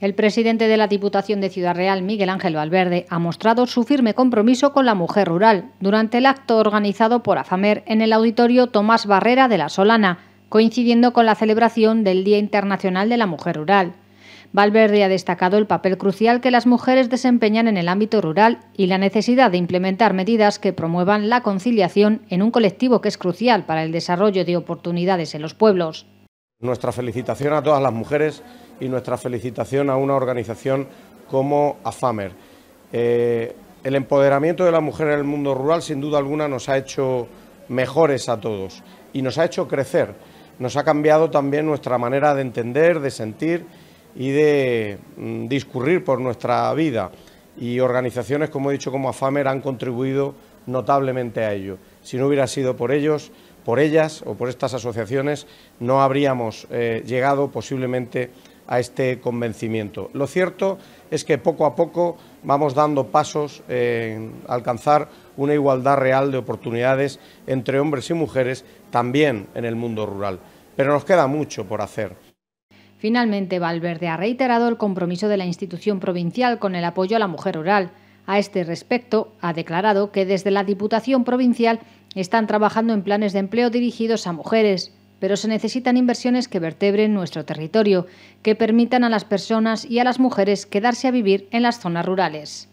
El presidente de la Diputación de Ciudad Real, Miguel Ángel Valverde, ha mostrado su firme compromiso con la mujer rural durante el acto organizado por AFAMER en el auditorio Tomás Barrera de la Solana, coincidiendo con la celebración del Día Internacional de la Mujer Rural. Valverde ha destacado el papel crucial que las mujeres desempeñan en el ámbito rural y la necesidad de implementar medidas que promuevan la conciliación en un colectivo que es crucial para el desarrollo de oportunidades en los pueblos. Nuestra felicitación a todas las mujeres y nuestra felicitación a una organización como AFAMER. Eh, el empoderamiento de la mujer en el mundo rural, sin duda alguna, nos ha hecho mejores a todos y nos ha hecho crecer. Nos ha cambiado también nuestra manera de entender, de sentir y de mm, discurrir por nuestra vida. Y organizaciones, como he dicho, como AFAMER han contribuido notablemente a ello. Si no hubiera sido por ellos, por ellas o por estas asociaciones no habríamos eh, llegado posiblemente a este convencimiento. Lo cierto es que poco a poco vamos dando pasos en alcanzar una igualdad real de oportunidades entre hombres y mujeres también en el mundo rural. Pero nos queda mucho por hacer. Finalmente, Valverde ha reiterado el compromiso de la institución provincial con el apoyo a la mujer rural. A este respecto, ha declarado que desde la Diputación Provincial están trabajando en planes de empleo dirigidos a mujeres, pero se necesitan inversiones que vertebren nuestro territorio, que permitan a las personas y a las mujeres quedarse a vivir en las zonas rurales.